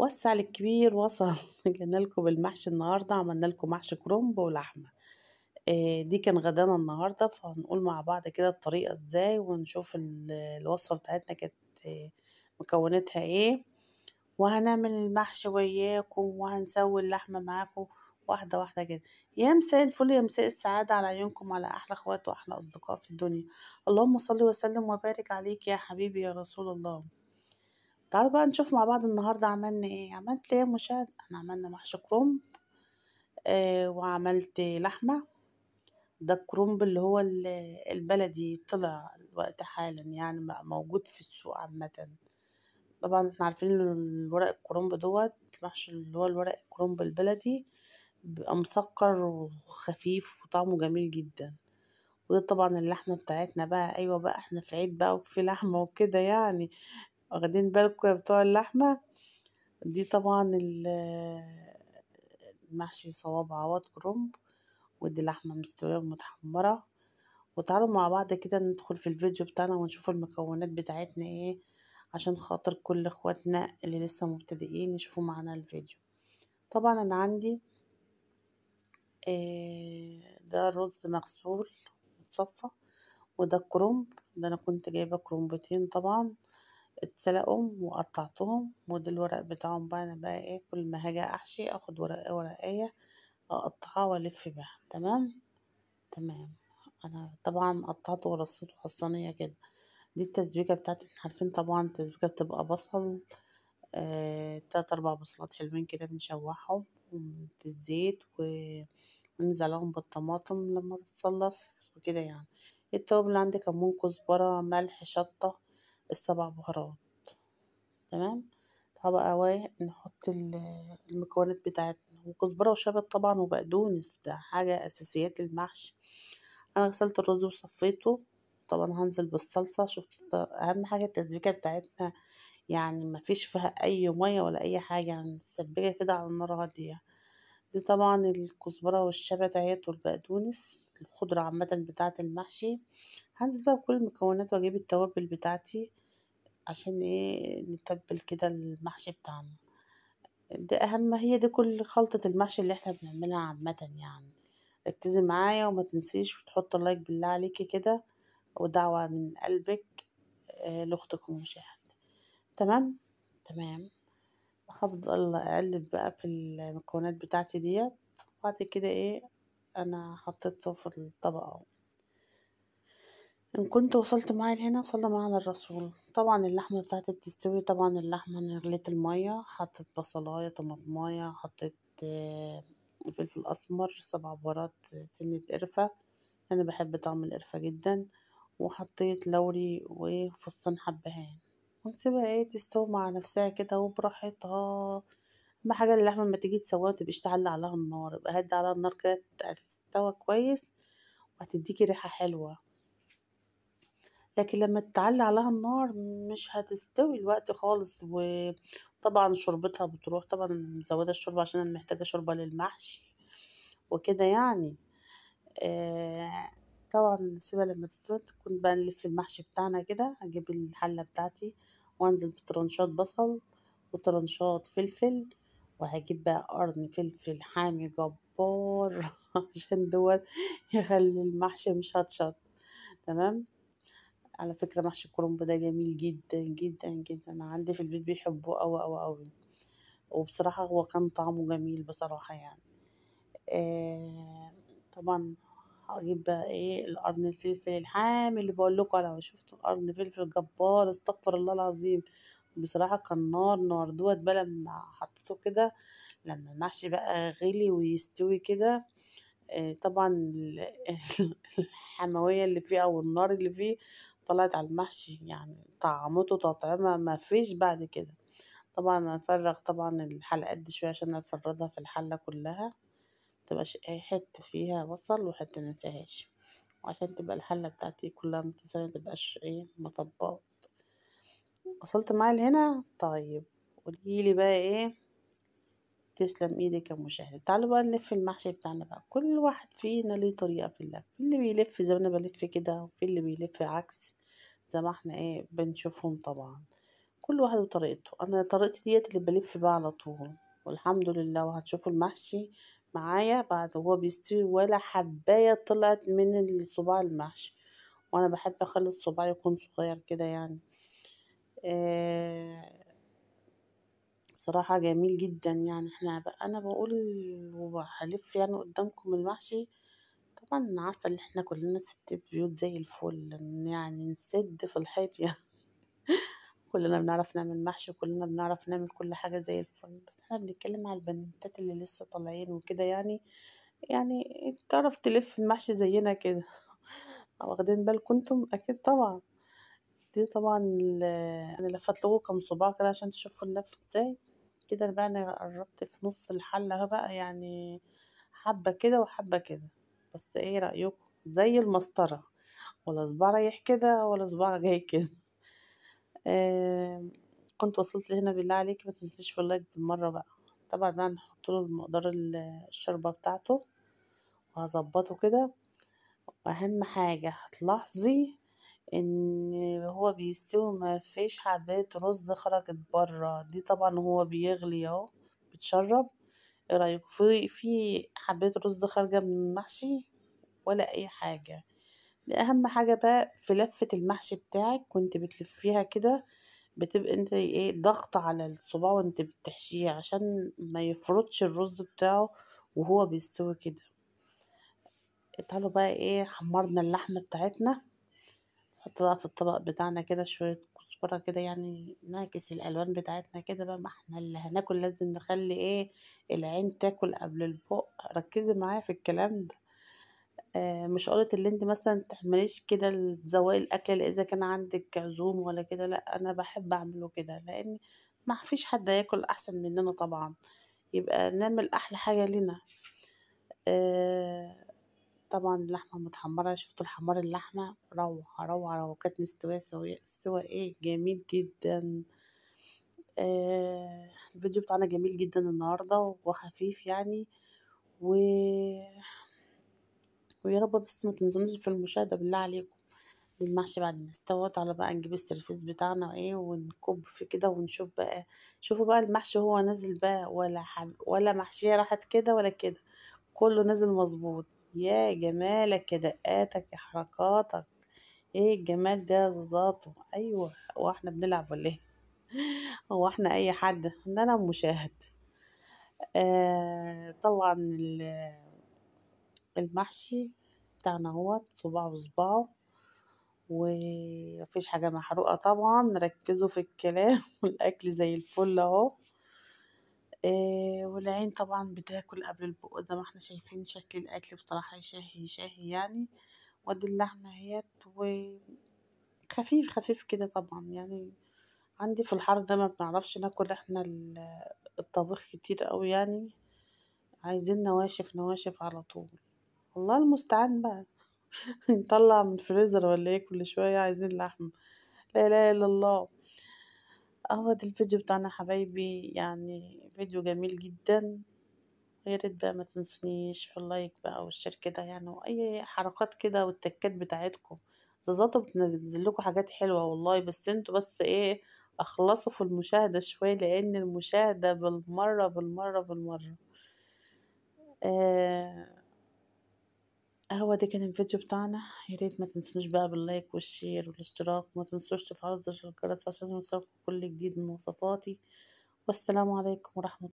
وسع الكبير وصل جينا لكم بالمحشي النهارده عملنا لكم محشي كرنب ولحمه آه، دي كان غدانا النهارده فهنقول مع بعض كده الطريقه ازاي ونشوف الوصفه بتاعتنا كانت مكوناتها ايه وهنعمل المحشي وياكم وهنسوي اللحمه معاكم واحده واحده كده يا مساء الفل يا مساء السعاده على عيونكم على احلى اخوات واحلى اصدقاء في الدنيا اللهم صل وسلم وبارك عليك يا حبيبي يا رسول الله تعالوا بقى نشوف مع بعض النهاردة عملنا ايه عملت ايه يا مشاهد انا عملنا محشي كرنب آه وعملت لحمة ده الكرنب اللي هو البلدي طلع الوقت حالا يعني موجود في السوق عامة طبعا احنا عارفين الورق الكرنب دوت المحشي اللي هو الورق الكرنب البلدي بيبقى مسكر وخفيف وطعمه جميل جدا وده طبعا اللحمه بتاعتنا بقى ايوه بقى احنا في عيد بقى وفي لحمه وكده يعني واخدين بالكم يا بتوع اللحمة دي طبعا المحشي صوابع عوض كرنب ودي لحمة مستوية ومتحمرة وتعالوا مع بعض كده ندخل في الفيديو بتاعنا ونشوف المكونات بتاعتنا ايه عشان خاطر كل اخواتنا اللي لسه مبتدئين يشوفوا معانا الفيديو طبعا انا عندي آه، ده رز مغسول متصفى وده كرنب ده انا كنت جايبه كرنبتين طبعا اتسلقوا وقطعتهم ودي الورق بتاعهم بقى انا بقى ايه كل ما هاجي احشي اخد ورقة ورقية اقطعها والف بيها تمام تمام انا طبعا قطعته ورصيته حصانيه الصينية كده دي التسبيكة بتاعتي احنا عارفين طبعا التسبيكة بتبقى بصل آه، تلات أربع بصلات حلوين كده بنشوحهم في الزيت وننزلهم بالطماطم لما تتصلص وكده يعني التوابل عندي كمون كزبرة ملح شطة السبع بهارات تمام طبقة واحد نحط المكونات بتاعتنا وكزبرة وشبت طبعا وبقدونس ده حاجة أساسيات المحشي أنا غسلت الرز وصفيته طبعا هنزل بالصلصة شفت أهم حاجة التسبيكة بتاعتنا يعني مفيش فيها أي مية ولا أي حاجة هنسبكها يعني كده على النار هادية دي طبعا الكزبرة والشبت اهيت والبقدونس الخضرة عامة بتاعة المحشي هنزل بقى بكل المكونات واجيب التوابل بتاعتي عشان ايه نتبل كده المحشي بتاعنا ده اهم هي دي كل خلطة المحشي اللي احنا بنعملها عامة يعني ركزي معايا وما تنسيش وتحط لايك بالله عليكي كده ودعوة من قلبك آه، لاختكم مشاهد تمام تمام هفضل اقلب بقى في المكونات بتاعتي ديت وبعد كده ايه انا حطيته في الطبق اهو ان كنت وصلت معايا لهنا صلى على الرسول طبعا اللحمه بتاعتي بتستوي طبعا اللحمه انا غليت الميه حطيت بصلايه طماطمايه حطيت آه، فلفل اسمر سبع بهارات سنه قرفه انا بحب طعم القرفه جدا وحطيت لوري وفصين حبهان وتسيبها ايه تستوي مع نفسها كده وبراحتها ما حاجه اللحمه لما تيجي تسويها متبقيش تعلي عليها النار يبقى هدي عليها النار كده هتستوى كويس وهتديكي ريحه حلوه لكن لما تعلي عليها النار مش هتستوي الوقت خالص وطبعا شربتها بتروح طبعا مزوده الشوربه عشان انا محتاجه شوربه للمحشي وكده يعني آه طبعا نسيبها لما تستوي تكون بقى نلف المحشي بتاعنا كده هجيب الحله بتاعتي وانزل بطرنشات بصل وطرنشات فلفل وهجيب بقى قرن فلفل حامي جبار عشان دوت يخلي المحشي مش هتشط تمام على فكره محشي الكرنب ده جميل جدا جدا جدا انا عندي في البيت بيحبوه قوي قوي قوي وبصراحه هو كان طعمه جميل بصراحه يعني آه طبعا اجيب بقى ايه القرن الفلفل الحام اللي بقول لكم لو شفتوا قرن فلفل جبار استغفر الله العظيم بصراحه كان نار نار دوت بقى لما حطيته كده لما المحشي بقى غلي ويستوي كده آه، طبعا الحمويه اللي فيه او النار اللي فيه طلعت على المحشي يعني طعمته تطعمه ما فيش بعد كده طبعا هفرغ طبعا الحلقات دي شويه عشان افردها في الحله كلها تبقاش اي حتة فيها بصل وحتة مفيهاش وعشان تبقى الحلة بتاعتي كلها متساوية متبقاش ايه مطبقات وصلت معايا لهنا طيب قوليلي بقى ايه تسلم ايدك يا مشاهدة تعالوا بقى نلف المحشي بتاعنا بقى كل واحد فينا ليه طريقة في اللف اللي بيلف زي ما انا بلف كده وفي اللي بيلف عكس زي ما احنا ايه بنشوفهم طبعا كل واحد وطريقته انا طريقتي ديت اللي بلف بقى على طول والحمد لله وهتشوفوا المحشي معايا بعد هو بيستوي ولا حباية طلعت من الصباع المحشي وانا بحب اخلي الصباع يكون صغير كده يعني آه، صراحة جميل جدا يعني احنا بقى انا بقول وهلف يعني قدامكم المحشي طبعا انا عارفة ان احنا كلنا ستات بيوت زي الفل يعني نسد في الحيط يعني كلنا بنعرف نعمل محشي وكلنا بنعرف نعمل كل حاجة زي الفل بس احنا بنتكلم على البنتات اللي لسه طالعين وكده يعني يعني تعرف تلف المحشي زينا كده واخدين بالكم انتم اكيد طبعا دي طبعا انا لفت لكم كام صباع كده عشان تشوفوا اللف ازاي كده بقى انا قربت في نص الحله اهو بقى يعني حبه كده وحبه كده بس ايه رايكم زي المسطره ولا صباع رايح كده ولا صباع جاي كده كنت وصلت لهنا بالله عليك ما تنسليش في اللايك بالمرة بقى طبعا بقى نحط له مقدار الشوربة بتاعته وهظبطه كده واهم حاجة هتلاحظي ان هو بيستوي ما فيش حبات رز خرجت بره دي طبعا هو بيغلي اهو بتشرب ايه رايكم في في رز خارجه من المحشي ولا اي حاجه اهم حاجه بقى في لفه المحشي بتاعك وانت بتلفيها كده بتبقى انت ايه ضغط على الصباع وانت بتحشيه عشان ما يفرطش الرز بتاعه وهو بيستوي كده تعالوا بقى ايه حمرنا اللحمه بتاعتنا نحط بقى في الطبق بتاعنا كده شويه كزبره كده يعني نعكس الالوان بتاعتنا كده بقى ما احنا اللي هناكل لازم نخلي ايه العين تاكل قبل البق ركزي معايا في الكلام ده آه، مش قلت اللي انت مثلا تعمليش كده تزوقي الاكل اذا كان عندك عزوم ولا كده لا انا بحب اعمله كده لان ما فيش حد هياكل احسن مننا طبعا يبقى نعمل احلى حاجه لنا آه، طبعا اللحمه متحمره شفت الحمار اللحمه روعه روعه روعه كانت مستويه سوا ايه جميل جدا آه، الفيديو بتاعنا جميل جدا النهارده وخفيف يعني و ويا رب بس ما تنسوناش في المشاهده بالله عليكم للمحشي بعد ما استوى تعالى بقى نجيب السرفيس بتاعنا ايه ونكب في كده ونشوف بقى شوفوا بقى المحشي هو نازل بقى ولا حب ولا محشيه راحت كده ولا كده كله نازل مظبوط يا جمالك يا دقاتك يا حركاتك ايه الجمال ده ذاته ايوه هو احنا بنلعب ولا ايه هو احنا اي حد ان انا مشاهد آه طبعا المحشي بتاعنا اهوت صباعه بصباعه ومفيش حاجة محروقة طبعا ركزوا في الكلام والأكل زي الفل اهو إيه والعين طبعا بتاكل قبل البق زي ما احنا شايفين شكل الأكل بصراحة يشهي يشهي يعني ودي اللحمة اهيت وخفيف خفيف كده طبعا يعني عندي في الحر ده ما بنعرفش ناكل احنا الطبيخ كتير قوي يعني عايزين نواشف نواشف على طول الله المستعان بقى نطلع من الفريزر ولا ايه كل شوية عايزين لحم لا اله الا الله اهو ده الفيديو بتاعنا حبايبي يعني فيديو جميل جدا يا ريت بقى ما تنسونيش في اللايك بقى والشير كده يعني واي حركات كده والتكات بتاعتكم زازاتو بتنزل لكم حاجات حلوه والله بس انتوا بس ايه اخلصوا في المشاهده شويه لان المشاهده بالمره بالمره بالمره آه هو ده كان الفيديو بتاعنا يا ريت ما تنسوش بقى باللايك والشير والاشتراك وما تنسوش تفعلوا زر الجرس عشان يوصلكم كل جديد من وصفاتي والسلام عليكم ورحمة